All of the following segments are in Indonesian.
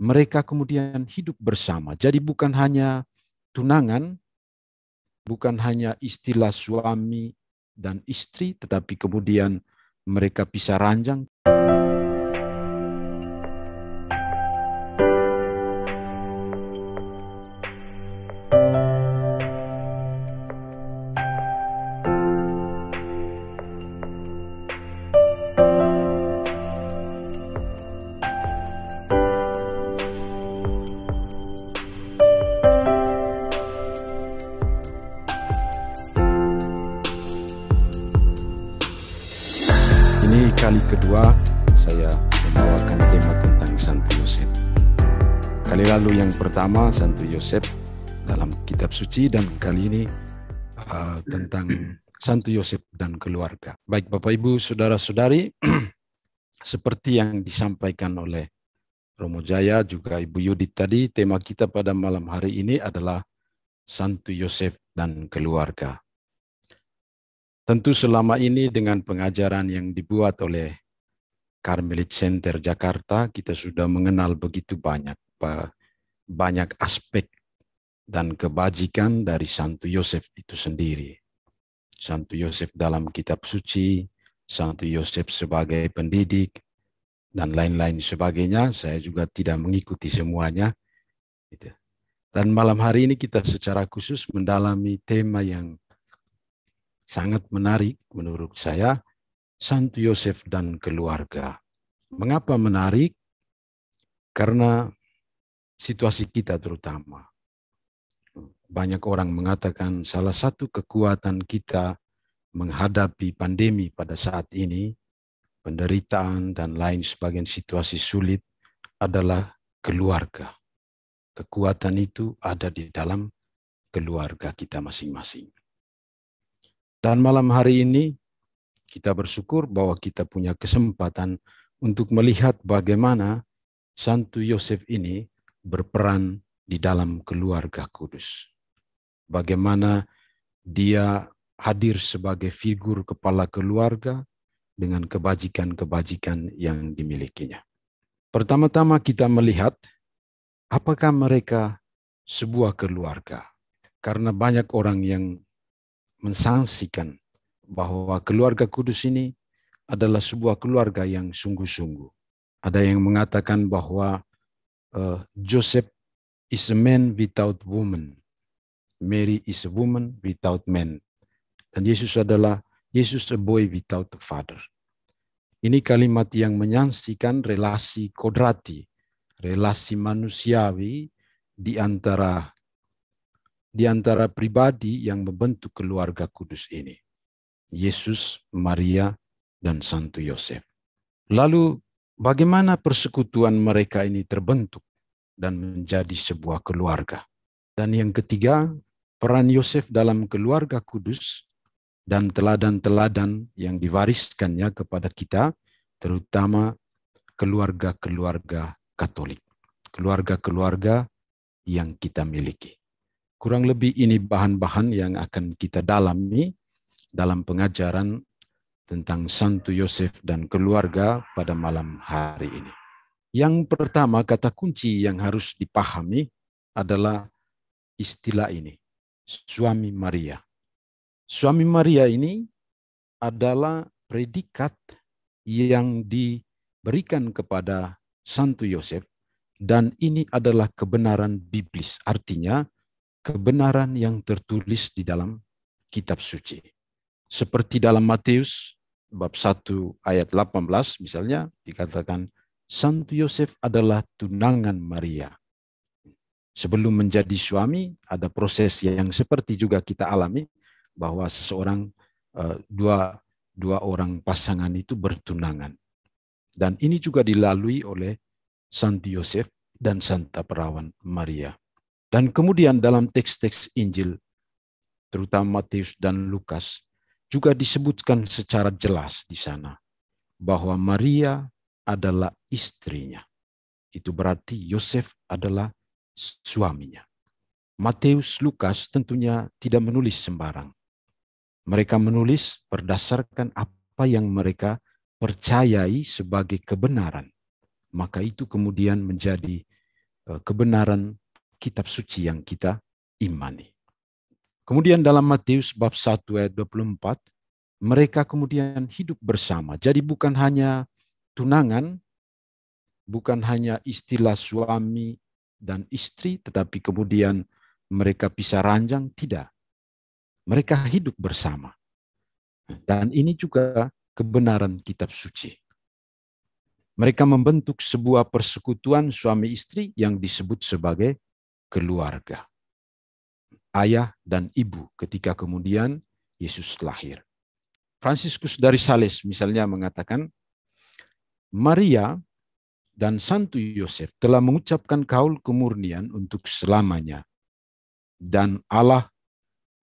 mereka kemudian hidup bersama. Jadi bukan hanya tunangan, bukan hanya istilah suami dan istri, tetapi kemudian mereka bisa ranjang. kali kedua saya membawakan tema tentang Santo Yosef. Kali lalu yang pertama Santo Yosef dalam kitab suci dan kali ini uh, tentang Santo Yosef dan keluarga. Baik Bapak Ibu, saudara-saudari, seperti yang disampaikan oleh Romo Jaya juga Ibu Yudit tadi, tema kita pada malam hari ini adalah Santo Yosef dan keluarga. Tentu selama ini dengan pengajaran yang dibuat oleh Carmelit Center Jakarta, kita sudah mengenal begitu banyak banyak aspek dan kebajikan dari Santo Yosef itu sendiri. Santo Yosef dalam kitab suci, Santo Yosef sebagai pendidik, dan lain-lain sebagainya. Saya juga tidak mengikuti semuanya. Gitu. Dan malam hari ini kita secara khusus mendalami tema yang sangat menarik menurut saya Santo Yosef dan keluarga. Mengapa menarik? Karena situasi kita terutama. Banyak orang mengatakan salah satu kekuatan kita menghadapi pandemi pada saat ini, penderitaan dan lain sebagian situasi sulit adalah keluarga. Kekuatan itu ada di dalam keluarga kita masing-masing. Dan malam hari ini kita bersyukur bahwa kita punya kesempatan untuk melihat bagaimana Santo Yosef ini berperan di dalam keluarga kudus. Bagaimana dia hadir sebagai figur kepala keluarga dengan kebajikan-kebajikan yang dimilikinya. Pertama-tama kita melihat apakah mereka sebuah keluarga. Karena banyak orang yang mensangsikan bahwa keluarga kudus ini adalah sebuah keluarga yang sungguh-sungguh. Ada yang mengatakan bahwa uh, Joseph is a man without woman. Mary is a woman without man. Dan Yesus adalah Yesus a boy without a father. Ini kalimat yang menyaksikan relasi kodrati, relasi manusiawi di antara di antara pribadi yang membentuk keluarga kudus ini. Yesus, Maria, dan Santo Yosef. Lalu bagaimana persekutuan mereka ini terbentuk dan menjadi sebuah keluarga. Dan yang ketiga, peran Yosef dalam keluarga kudus dan teladan-teladan yang diwariskannya kepada kita, terutama keluarga-keluarga Katolik, keluarga-keluarga yang kita miliki. Kurang lebih ini bahan-bahan yang akan kita dalami dalam pengajaran tentang Santo Yosef dan keluarga pada malam hari ini. Yang pertama kata kunci yang harus dipahami adalah istilah ini, suami Maria. Suami Maria ini adalah predikat yang diberikan kepada Santo Yosef dan ini adalah kebenaran biblis. Artinya kebenaran yang tertulis di dalam kitab suci. Seperti dalam Matius bab 1 ayat 18 misalnya dikatakan Santo Yosef adalah tunangan Maria. Sebelum menjadi suami ada proses yang seperti juga kita alami bahwa seseorang eh, dua dua orang pasangan itu bertunangan. Dan ini juga dilalui oleh Santo Yosef dan Santa Perawan Maria. Dan kemudian dalam teks-teks Injil, terutama Matius dan Lukas, juga disebutkan secara jelas di sana bahwa Maria adalah istrinya. Itu berarti Yosef adalah suaminya. Matius Lukas tentunya tidak menulis sembarang. Mereka menulis berdasarkan apa yang mereka percayai sebagai kebenaran. Maka itu kemudian menjadi eh, kebenaran kitab suci yang kita imani. Kemudian dalam Matius bab 1 ayat 24, mereka kemudian hidup bersama. Jadi bukan hanya tunangan, bukan hanya istilah suami dan istri, tetapi kemudian mereka pisah ranjang, tidak. Mereka hidup bersama. Dan ini juga kebenaran kitab suci. Mereka membentuk sebuah persekutuan suami istri yang disebut sebagai keluarga. Ayah dan ibu ketika kemudian Yesus lahir. Fransiskus dari Sales misalnya mengatakan, Maria dan Santo Yosef telah mengucapkan kaul kemurnian untuk selamanya. Dan Allah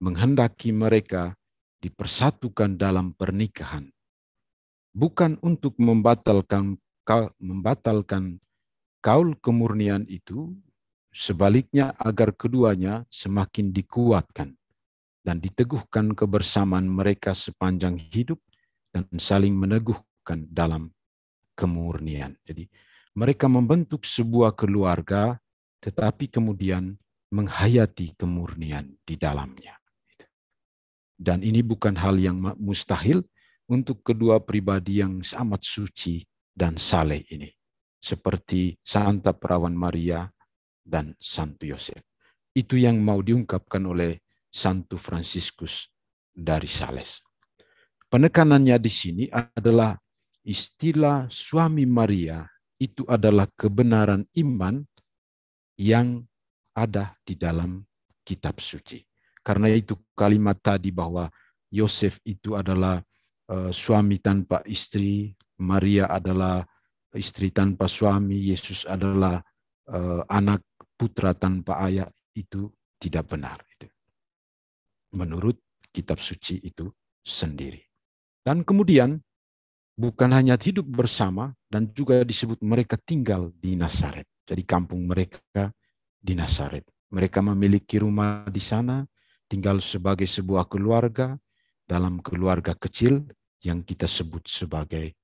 menghendaki mereka dipersatukan dalam pernikahan. Bukan untuk membatalkan membatalkan kaul kemurnian itu Sebaliknya agar keduanya semakin dikuatkan dan diteguhkan kebersamaan mereka sepanjang hidup dan saling meneguhkan dalam kemurnian. Jadi mereka membentuk sebuah keluarga tetapi kemudian menghayati kemurnian di dalamnya. Dan ini bukan hal yang mustahil untuk kedua pribadi yang amat suci dan saleh ini. Seperti Santa Perawan Maria dan Santo Yosef. Itu yang mau diungkapkan oleh Santo Fransiskus dari Sales. Penekanannya di sini adalah istilah suami Maria itu adalah kebenaran iman yang ada di dalam kitab suci. Karena itu kalimat tadi bahwa Yosef itu adalah eh, suami tanpa istri, Maria adalah istri tanpa suami, Yesus adalah eh, anak putra tanpa ayah itu tidak benar. itu Menurut kitab suci itu sendiri. Dan kemudian bukan hanya hidup bersama dan juga disebut mereka tinggal di Nasaret. Jadi kampung mereka di Nasaret. Mereka memiliki rumah di sana, tinggal sebagai sebuah keluarga dalam keluarga kecil yang kita sebut sebagai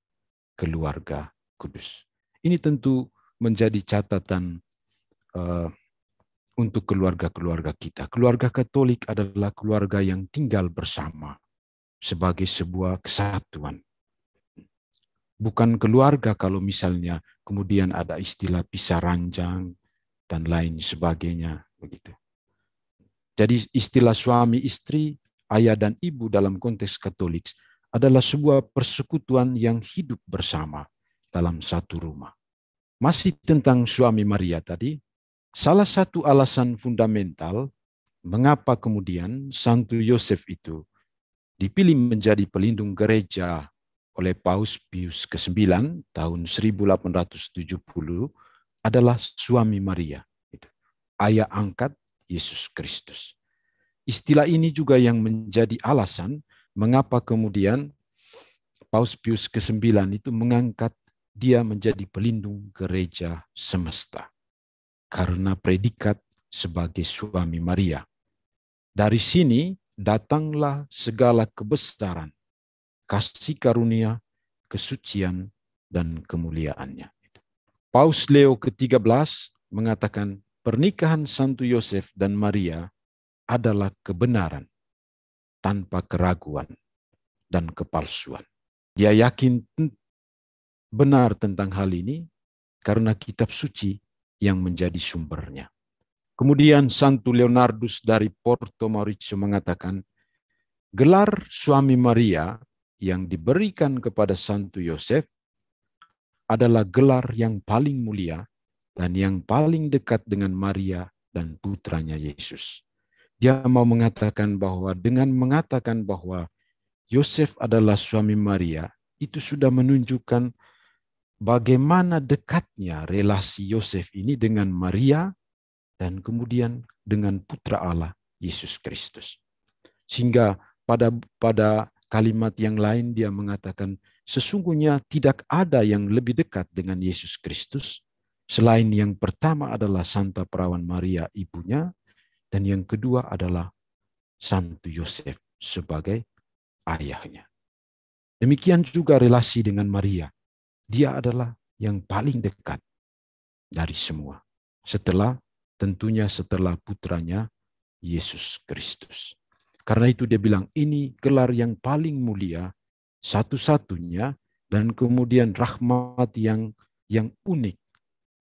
keluarga kudus. Ini tentu menjadi catatan Eh, untuk keluarga-keluarga kita. Keluarga Katolik adalah keluarga yang tinggal bersama sebagai sebuah kesatuan. Bukan keluarga kalau misalnya kemudian ada istilah pisah ranjang dan lain sebagainya begitu. Jadi istilah suami istri, ayah dan ibu dalam konteks Katolik adalah sebuah persekutuan yang hidup bersama dalam satu rumah. Masih tentang suami Maria tadi, Salah satu alasan fundamental mengapa kemudian Santo Yosef itu dipilih menjadi pelindung gereja oleh Paus Pius ke-9 tahun 1870 adalah suami Maria, ayah angkat Yesus Kristus. Istilah ini juga yang menjadi alasan mengapa kemudian Paus Pius ke-9 itu mengangkat dia menjadi pelindung gereja semesta karena predikat sebagai suami Maria. Dari sini datanglah segala kebesaran, kasih karunia, kesucian, dan kemuliaannya. Paus Leo ke-13 mengatakan pernikahan Santo Yosef dan Maria adalah kebenaran tanpa keraguan dan kepalsuan. Dia yakin benar tentang hal ini karena kitab suci yang menjadi sumbernya. Kemudian Santo Leonardus dari Porto Maurizio mengatakan, gelar suami Maria yang diberikan kepada Santo Yosef adalah gelar yang paling mulia dan yang paling dekat dengan Maria dan putranya Yesus. Dia mau mengatakan bahwa dengan mengatakan bahwa Yosef adalah suami Maria, itu sudah menunjukkan bagaimana dekatnya relasi Yosef ini dengan Maria dan kemudian dengan putra Allah Yesus Kristus. Sehingga pada pada kalimat yang lain dia mengatakan sesungguhnya tidak ada yang lebih dekat dengan Yesus Kristus selain yang pertama adalah Santa Perawan Maria ibunya dan yang kedua adalah Santo Yosef sebagai ayahnya. Demikian juga relasi dengan Maria. Dia adalah yang paling dekat dari semua. Setelah tentunya setelah putranya Yesus Kristus. Karena itu dia bilang ini gelar yang paling mulia satu-satunya dan kemudian rahmat yang yang unik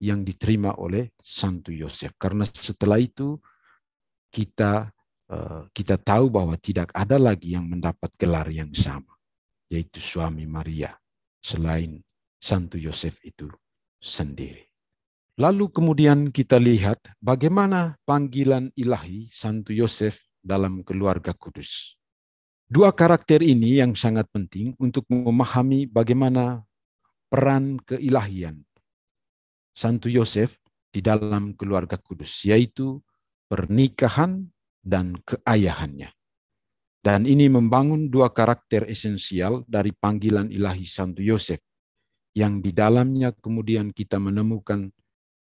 yang diterima oleh Santo Yosef. Karena setelah itu kita eh, kita tahu bahwa tidak ada lagi yang mendapat gelar yang sama yaitu suami Maria selain Santo Yosef itu sendiri. Lalu kemudian kita lihat bagaimana panggilan ilahi Santo Yosef dalam keluarga kudus. Dua karakter ini yang sangat penting untuk memahami bagaimana peran keilahian Santo Yosef di dalam keluarga kudus, yaitu pernikahan dan keayahannya. Dan ini membangun dua karakter esensial dari panggilan ilahi Santo Yosef, yang di dalamnya kemudian kita menemukan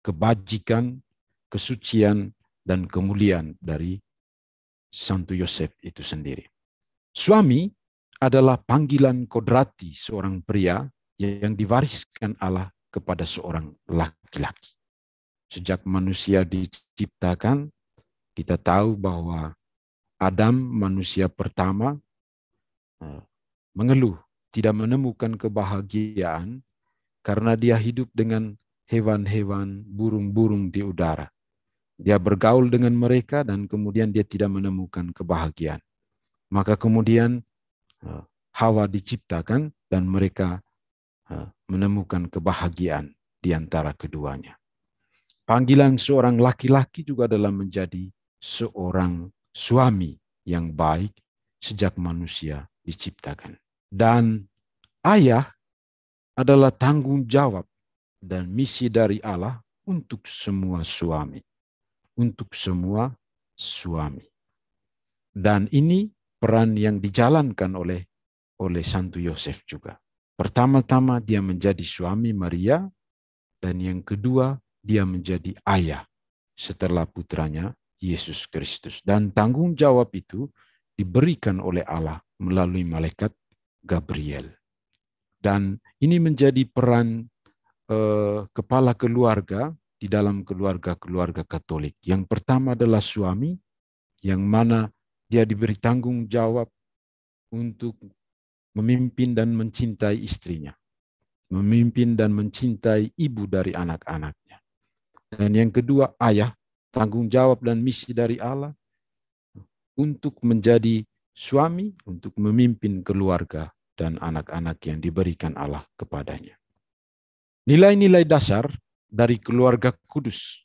kebajikan, kesucian, dan kemuliaan dari Santo Yosef itu sendiri. Suami adalah panggilan kodrati seorang pria yang diwariskan Allah kepada seorang laki-laki. Sejak manusia diciptakan, kita tahu bahwa Adam manusia pertama eh, mengeluh, tidak menemukan kebahagiaan karena dia hidup dengan hewan-hewan, burung-burung di udara. Dia bergaul dengan mereka dan kemudian dia tidak menemukan kebahagiaan. Maka kemudian eh, Hawa diciptakan dan mereka eh, menemukan kebahagiaan di antara keduanya. Panggilan seorang laki-laki juga adalah menjadi seorang suami yang baik sejak manusia diciptakan. Dan ayah adalah tanggung jawab dan misi dari Allah untuk semua suami, untuk semua suami. Dan ini peran yang dijalankan oleh oleh Santo Yosef juga. Pertama-tama dia menjadi suami Maria dan yang kedua dia menjadi ayah setelah putranya Yesus Kristus. Dan tanggung jawab itu diberikan oleh Allah melalui malaikat Gabriel. Dan ini menjadi peran eh, kepala keluarga di dalam keluarga-keluarga Katolik. Yang pertama adalah suami, yang mana dia diberi tanggung jawab untuk memimpin dan mencintai istrinya, memimpin dan mencintai ibu dari anak-anaknya. Dan yang kedua, ayah, tanggung jawab dan misi dari Allah untuk menjadi suami, untuk memimpin keluarga dan anak-anak yang diberikan Allah kepadanya. Nilai-nilai dasar dari keluarga kudus.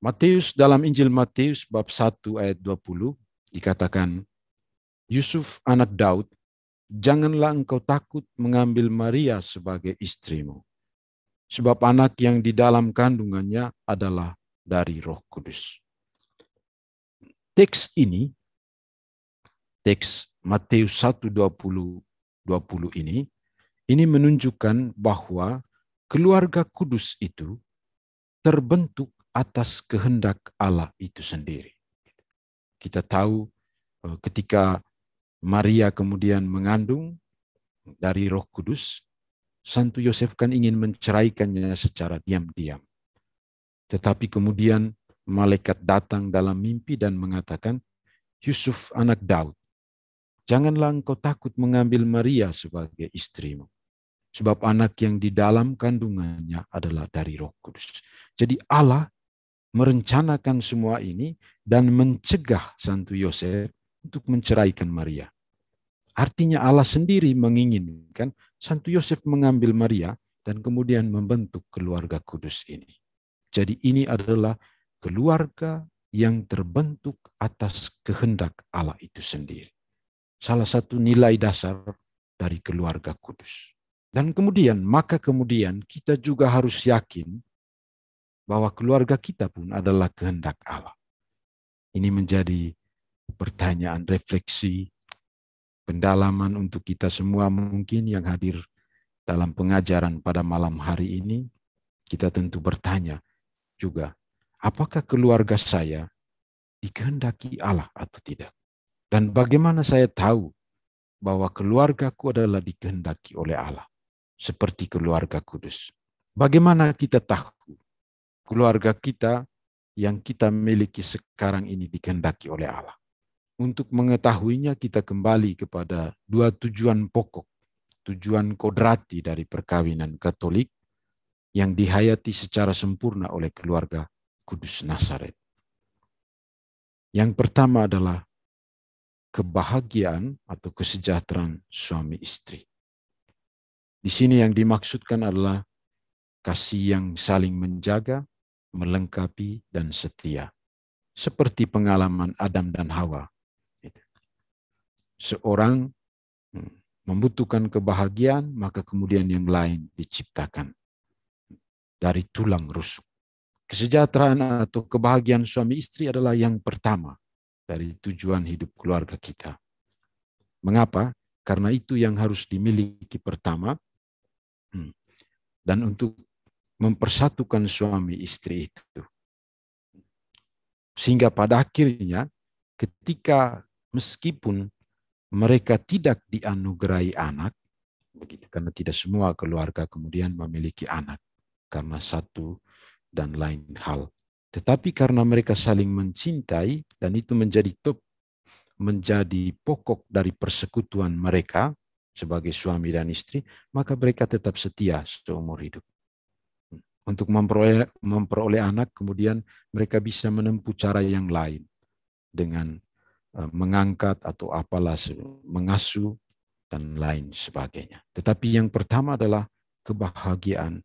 Matius dalam Injil Matius bab 1 ayat 20 dikatakan, Yusuf anak Daud, janganlah engkau takut mengambil Maria sebagai istrimu, sebab anak yang di dalam kandungannya adalah dari roh kudus. Teks ini, teks Matius 1.20 20 ini, ini menunjukkan bahwa keluarga kudus itu terbentuk atas kehendak Allah itu sendiri. Kita tahu eh, ketika Maria kemudian mengandung dari roh kudus, Santo Yosef kan ingin menceraikannya secara diam-diam. Tetapi kemudian malaikat datang dalam mimpi dan mengatakan, Yusuf anak Daud, Janganlah engkau takut mengambil Maria sebagai istrimu. Sebab anak yang di dalam kandungannya adalah dari roh kudus. Jadi Allah merencanakan semua ini dan mencegah Santo Yosef untuk menceraikan Maria. Artinya Allah sendiri menginginkan Santo Yosef mengambil Maria dan kemudian membentuk keluarga kudus ini. Jadi ini adalah keluarga yang terbentuk atas kehendak Allah itu sendiri salah satu nilai dasar dari keluarga kudus. Dan kemudian, maka kemudian kita juga harus yakin bahwa keluarga kita pun adalah kehendak Allah. Ini menjadi pertanyaan refleksi, pendalaman untuk kita semua mungkin yang hadir dalam pengajaran pada malam hari ini. Kita tentu bertanya juga, apakah keluarga saya dikehendaki Allah atau tidak? Dan bagaimana saya tahu bahwa keluargaku adalah dikehendaki oleh Allah seperti keluarga kudus. Bagaimana kita tahu keluarga kita yang kita miliki sekarang ini dikehendaki oleh Allah? Untuk mengetahuinya kita kembali kepada dua tujuan pokok, tujuan kodrati dari perkawinan Katolik yang dihayati secara sempurna oleh keluarga Kudus Nazaret. Yang pertama adalah kebahagiaan atau kesejahteraan suami istri. Di sini yang dimaksudkan adalah kasih yang saling menjaga, melengkapi, dan setia. Seperti pengalaman Adam dan Hawa. Seorang hmm, membutuhkan kebahagiaan, maka kemudian yang lain diciptakan dari tulang rusuk. Kesejahteraan atau kebahagiaan suami istri adalah yang pertama dari tujuan hidup keluarga kita. Mengapa? Karena itu yang harus dimiliki pertama. Hmm. Dan untuk mempersatukan suami istri itu. Sehingga pada akhirnya ketika meskipun mereka tidak dianugerahi anak, begitu karena tidak semua keluarga kemudian memiliki anak karena satu dan lain hal. Tetapi karena mereka saling mencintai dan itu menjadi top, menjadi pokok dari persekutuan mereka sebagai suami dan istri, maka mereka tetap setia seumur hidup. Untuk memperoleh, memperoleh anak, kemudian mereka bisa menempuh cara yang lain dengan eh, mengangkat atau apalah mengasuh dan lain sebagainya. Tetapi yang pertama adalah kebahagiaan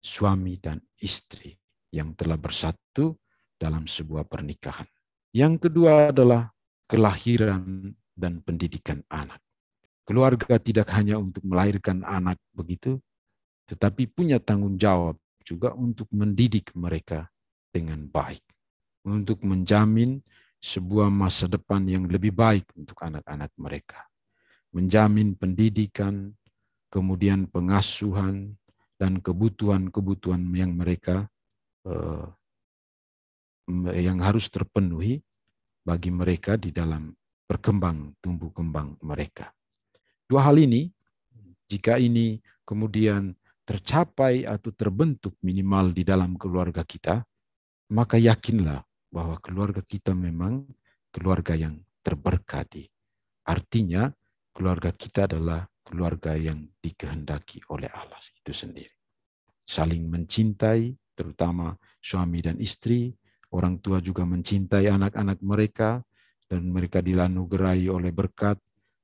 suami dan istri yang telah bersatu dalam sebuah pernikahan. Yang kedua adalah kelahiran dan pendidikan anak. Keluarga tidak hanya untuk melahirkan anak begitu, tetapi punya tanggung jawab juga untuk mendidik mereka dengan baik, untuk menjamin sebuah masa depan yang lebih baik untuk anak-anak mereka, menjamin pendidikan, kemudian pengasuhan, dan kebutuhan-kebutuhan yang mereka yang harus terpenuhi bagi mereka di dalam berkembang, tumbuh kembang mereka. Dua hal ini, jika ini kemudian tercapai atau terbentuk minimal di dalam keluarga kita, maka yakinlah bahwa keluarga kita memang keluarga yang terberkati. Artinya, keluarga kita adalah keluarga yang dikehendaki oleh Allah itu sendiri. Saling mencintai, terutama suami dan istri. Orang tua juga mencintai anak-anak mereka dan mereka dilanugerai oleh berkat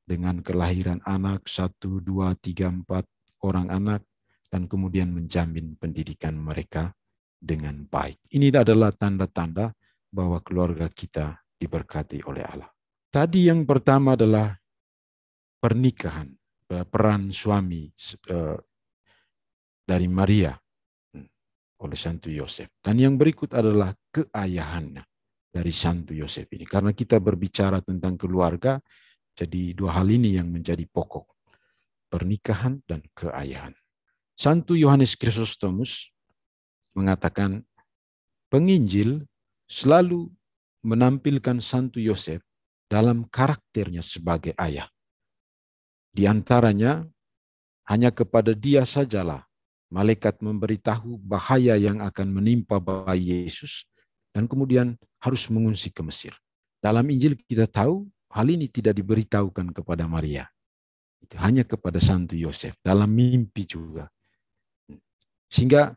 dengan kelahiran anak satu, dua, tiga, empat orang anak dan kemudian menjamin pendidikan mereka dengan baik. Ini adalah tanda-tanda bahwa keluarga kita diberkati oleh Allah. Tadi yang pertama adalah pernikahan, peran suami eh, dari Maria oleh Santo Yosef. Dan yang berikut adalah keayahannya dari Santo Yosef ini. Karena kita berbicara tentang keluarga, jadi dua hal ini yang menjadi pokok. Pernikahan dan keayahan. Santo Yohanes Chrysostomus mengatakan, penginjil selalu menampilkan Santo Yosef dalam karakternya sebagai ayah. Di antaranya, hanya kepada dia sajalah malaikat memberitahu bahaya yang akan menimpa bayi Yesus dan kemudian harus mengungsi ke Mesir. Dalam Injil kita tahu hal ini tidak diberitahukan kepada Maria. Itu hanya kepada Santo Yosef dalam mimpi juga. Sehingga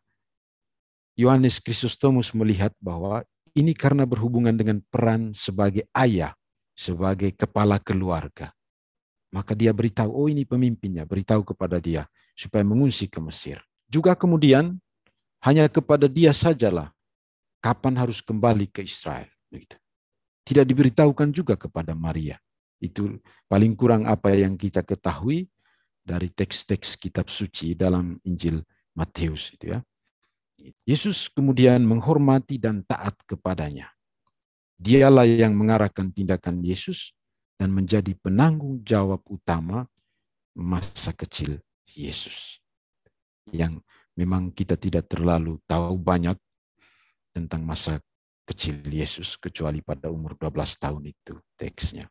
Yohanes Kristostomus melihat bahwa ini karena berhubungan dengan peran sebagai ayah, sebagai kepala keluarga. Maka dia beritahu, oh ini pemimpinnya, beritahu kepada dia supaya mengungsi ke Mesir. Juga kemudian hanya kepada dia sajalah kapan harus kembali ke Israel. Begitu. Tidak diberitahukan juga kepada Maria. Itu paling kurang apa yang kita ketahui dari teks-teks kitab suci dalam Injil Matius itu ya. Yesus kemudian menghormati dan taat kepadanya. Dialah yang mengarahkan tindakan Yesus dan menjadi penanggung jawab utama masa kecil Yesus yang memang kita tidak terlalu tahu banyak tentang masa kecil Yesus kecuali pada umur 12 tahun itu teksnya.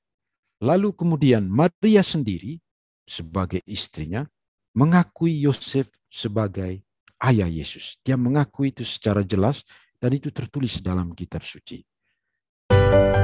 Lalu kemudian Maria sendiri sebagai istrinya mengakui Yosef sebagai ayah Yesus. Dia mengakui itu secara jelas dan itu tertulis dalam kitab suci. Thank you